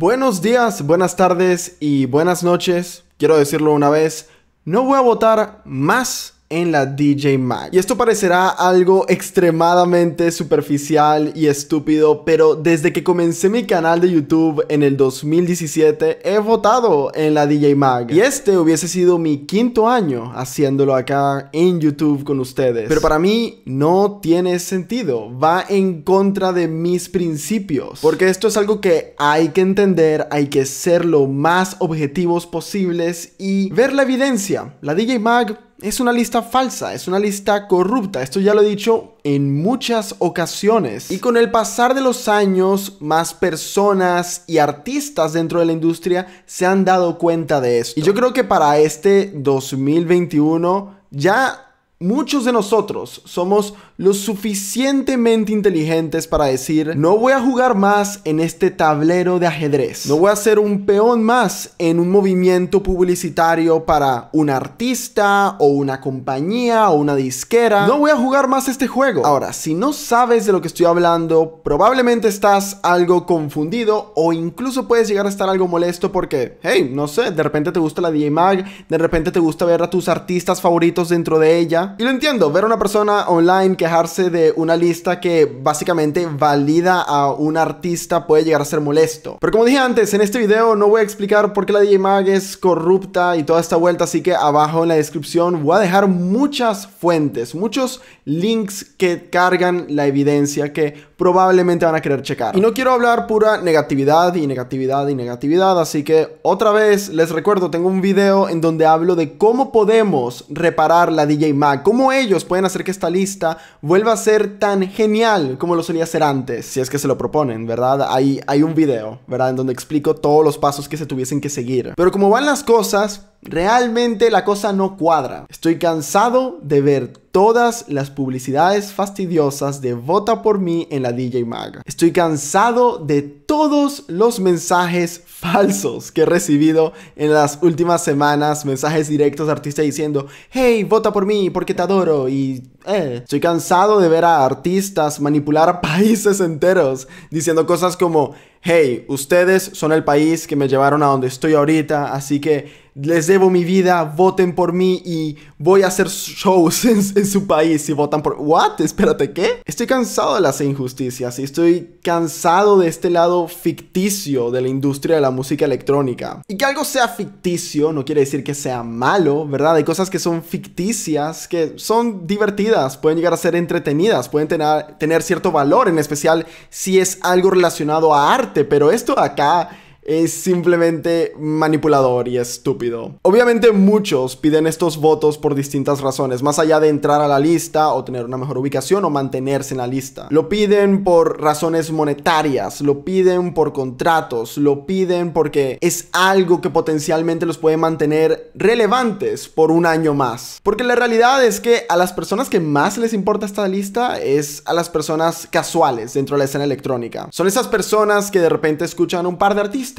Buenos días, buenas tardes y buenas noches. Quiero decirlo una vez, no voy a votar más en la DJ Mag. Y esto parecerá algo extremadamente superficial y estúpido, pero desde que comencé mi canal de YouTube en el 2017 he votado en la DJ Mag. Y este hubiese sido mi quinto año haciéndolo acá en YouTube con ustedes. Pero para mí no tiene sentido, va en contra de mis principios. Porque esto es algo que hay que entender, hay que ser lo más objetivos posibles y ver la evidencia. La DJ Mag es una lista falsa, es una lista corrupta, esto ya lo he dicho en muchas ocasiones. Y con el pasar de los años, más personas y artistas dentro de la industria se han dado cuenta de esto. Y yo creo que para este 2021 ya Muchos de nosotros somos lo suficientemente inteligentes para decir, no voy a jugar más en este tablero de ajedrez, no voy a ser un peón más en un movimiento publicitario para un artista o una compañía o una disquera, no voy a jugar más este juego. Ahora, si no sabes de lo que estoy hablando, probablemente estás algo confundido o incluso puedes llegar a estar algo molesto porque, hey, no sé, de repente te gusta la Mag de repente te gusta ver a tus artistas favoritos dentro de ella, y lo entiendo, ver a una persona online quejarse de una lista que básicamente valida a un artista puede llegar a ser molesto. Pero como dije antes, en este video no voy a explicar por qué la DJ Mag es corrupta y toda esta vuelta, así que abajo en la descripción voy a dejar muchas fuentes, muchos links que cargan la evidencia que probablemente van a querer checar. Y no quiero hablar pura negatividad y negatividad y negatividad, así que otra vez les recuerdo, tengo un video en donde hablo de cómo podemos reparar la DJ Mag cómo ellos pueden hacer que esta lista vuelva a ser tan genial como lo solía ser antes, si es que se lo proponen, ¿verdad? Hay, hay un video, ¿verdad? En donde explico todos los pasos que se tuviesen que seguir. Pero como van las cosas, realmente la cosa no cuadra. Estoy cansado de ver todas las publicidades fastidiosas de Vota por mí en la DJ Maga. Estoy cansado de todos los mensajes falsos que he recibido en las últimas semanas, mensajes directos de artistas diciendo, hey, vota por mí porque te adoro y... Eh. Estoy cansado de ver a artistas manipular a países enteros diciendo cosas como, hey, ustedes son el país que me llevaron a donde estoy ahorita, así que les debo mi vida, voten por mí y voy a hacer shows en, su país si votan por... ¿What? Espérate, ¿qué? Estoy cansado de las injusticias y estoy cansado de este lado ficticio de la industria de la música electrónica. Y que algo sea ficticio no quiere decir que sea malo, ¿verdad? Hay cosas que son ficticias, que son divertidas, pueden llegar a ser entretenidas, pueden tener cierto valor, en especial si es algo relacionado a arte, pero esto acá es simplemente manipulador y estúpido. Obviamente muchos piden estos votos por distintas razones, más allá de entrar a la lista o tener una mejor ubicación o mantenerse en la lista. Lo piden por razones monetarias, lo piden por contratos, lo piden porque es algo que potencialmente los puede mantener relevantes por un año más. Porque la realidad es que a las personas que más les importa esta lista es a las personas casuales dentro de la escena electrónica. Son esas personas que de repente escuchan un par de artistas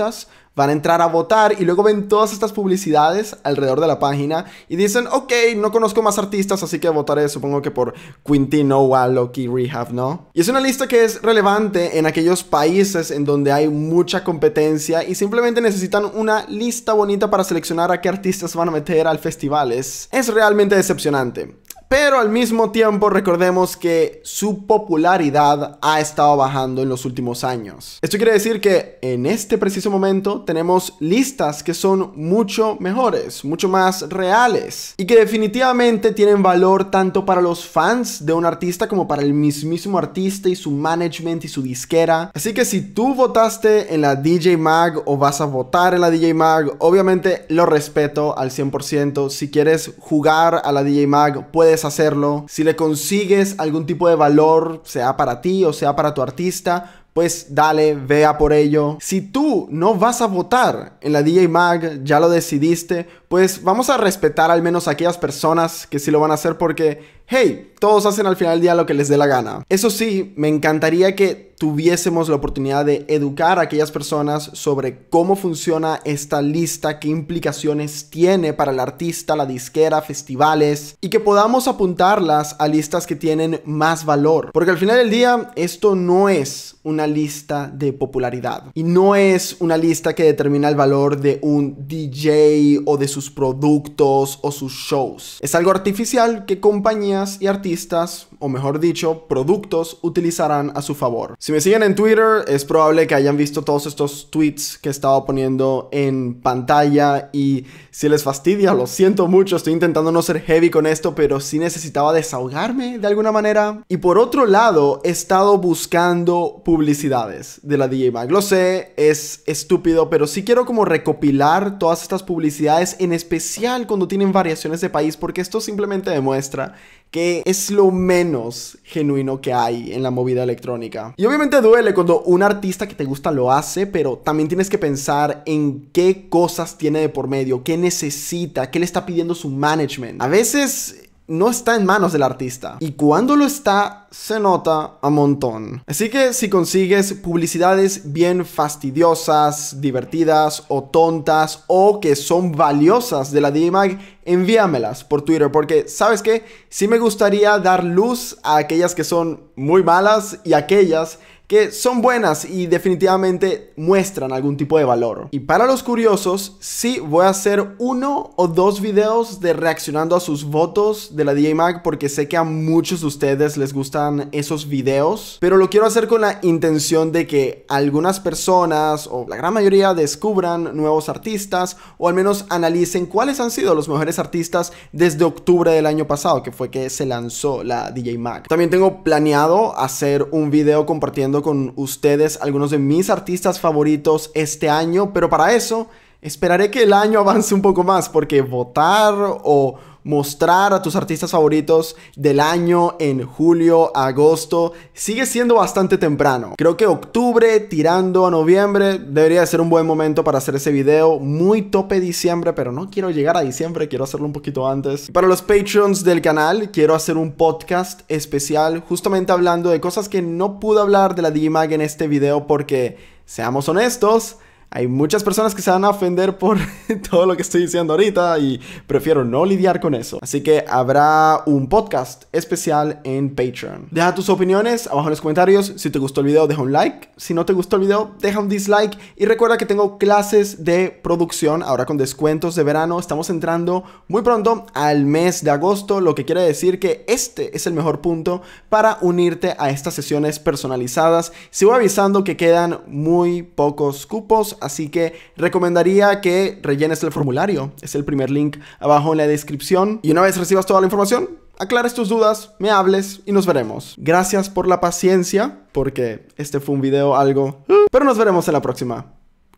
van a entrar a votar y luego ven todas estas publicidades alrededor de la página y dicen, ok, no conozco más artistas, así que votaré supongo que por Quintino o Loki Rehab, ¿no? Y es una lista que es relevante en aquellos países en donde hay mucha competencia y simplemente necesitan una lista bonita para seleccionar a qué artistas van a meter al festivales. Es realmente decepcionante. Pero al mismo tiempo recordemos que su popularidad ha estado bajando en los últimos años. Esto quiere decir que en este preciso momento tenemos listas que son mucho mejores, mucho más reales y que definitivamente tienen valor tanto para los fans de un artista como para el mismísimo artista y su management y su disquera. Así que si tú votaste en la DJ Mag o vas a votar en la DJ Mag, obviamente lo respeto al 100%. Si quieres jugar a la DJ Mag, puedes hacerlo. Si le consigues algún tipo de valor, sea para ti o sea para tu artista, pues dale, vea por ello. Si tú no vas a votar en la DJ Mag, ya lo decidiste, pues vamos a respetar al menos a aquellas personas que sí lo van a hacer porque, hey, todos hacen al final del día lo que les dé la gana. Eso sí, me encantaría que tuviésemos la oportunidad de educar a aquellas personas sobre cómo funciona esta lista, qué implicaciones tiene para el artista, la disquera, festivales, y que podamos apuntarlas a listas que tienen más valor. Porque al final del día, esto no es un lista de popularidad. Y no es una lista que determina el valor de un DJ o de sus productos o sus shows. Es algo artificial que compañías y artistas, o mejor dicho, productos, utilizarán a su favor. Si me siguen en Twitter, es probable que hayan visto todos estos tweets que estaba poniendo en pantalla y si les fastidia, lo siento mucho, estoy intentando no ser heavy con esto, pero sí necesitaba desahogarme de alguna manera. Y por otro lado, he estado buscando publicidad publicidades de la DJ Mag. Lo sé, es estúpido, pero sí quiero como recopilar todas estas publicidades, en especial cuando tienen variaciones de país, porque esto simplemente demuestra que es lo menos genuino que hay en la movida electrónica. Y obviamente duele cuando un artista que te gusta lo hace, pero también tienes que pensar en qué cosas tiene de por medio, qué necesita, qué le está pidiendo su management. A veces no está en manos del artista. Y cuando lo está, se nota a montón. Así que si consigues publicidades bien fastidiosas, divertidas o tontas o que son valiosas de la DMAG, envíamelas por Twitter porque, ¿sabes qué? Sí me gustaría dar luz a aquellas que son muy malas y aquellas que son buenas y definitivamente muestran algún tipo de valor. Y para los curiosos, sí voy a hacer uno o dos videos de reaccionando a sus votos de la DJ Mag porque sé que a muchos de ustedes les gustan esos videos, pero lo quiero hacer con la intención de que algunas personas o la gran mayoría descubran nuevos artistas o al menos analicen cuáles han sido los mejores artistas desde octubre del año pasado, que fue que se lanzó la DJ Mag. También tengo planeado hacer un video compartiendo con ustedes algunos de mis artistas favoritos este año, pero para eso esperaré que el año avance un poco más porque votar o mostrar a tus artistas favoritos del año en julio, agosto, sigue siendo bastante temprano. Creo que octubre tirando a noviembre debería ser un buen momento para hacer ese video. Muy tope diciembre, pero no quiero llegar a diciembre, quiero hacerlo un poquito antes. Para los patrons del canal, quiero hacer un podcast especial justamente hablando de cosas que no pude hablar de la Digimag en este video porque, seamos honestos, hay muchas personas que se van a ofender por todo lo que estoy diciendo ahorita y prefiero no lidiar con eso. Así que habrá un podcast especial en Patreon. Deja tus opiniones abajo en los comentarios. Si te gustó el video, deja un like. Si no te gustó el video, deja un dislike. Y recuerda que tengo clases de producción ahora con descuentos de verano. Estamos entrando muy pronto al mes de agosto, lo que quiere decir que este es el mejor punto para unirte a estas sesiones personalizadas. Sigo avisando que quedan muy pocos cupos así que recomendaría que rellenes el formulario. Es el primer link abajo en la descripción. Y una vez recibas toda la información, aclares tus dudas, me hables y nos veremos. Gracias por la paciencia, porque este fue un video algo... Pero nos veremos en la próxima.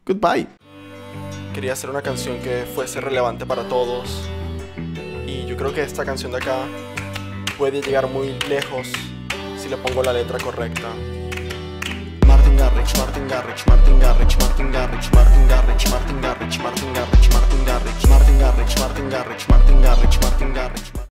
Goodbye. Quería hacer una canción que fuese relevante para todos. Y yo creo que esta canción de acá puede llegar muy lejos si le pongo la letra correcta. Garrix, Martin Garrix, Martin Garrix, Martin Garrix, Martin Garrix, Martin Garrix, Martin Garrix, Martin Garrix, Martin Garrix, Martin Garrix, Martin Garrix, Martin Garrix, Martin Garrix.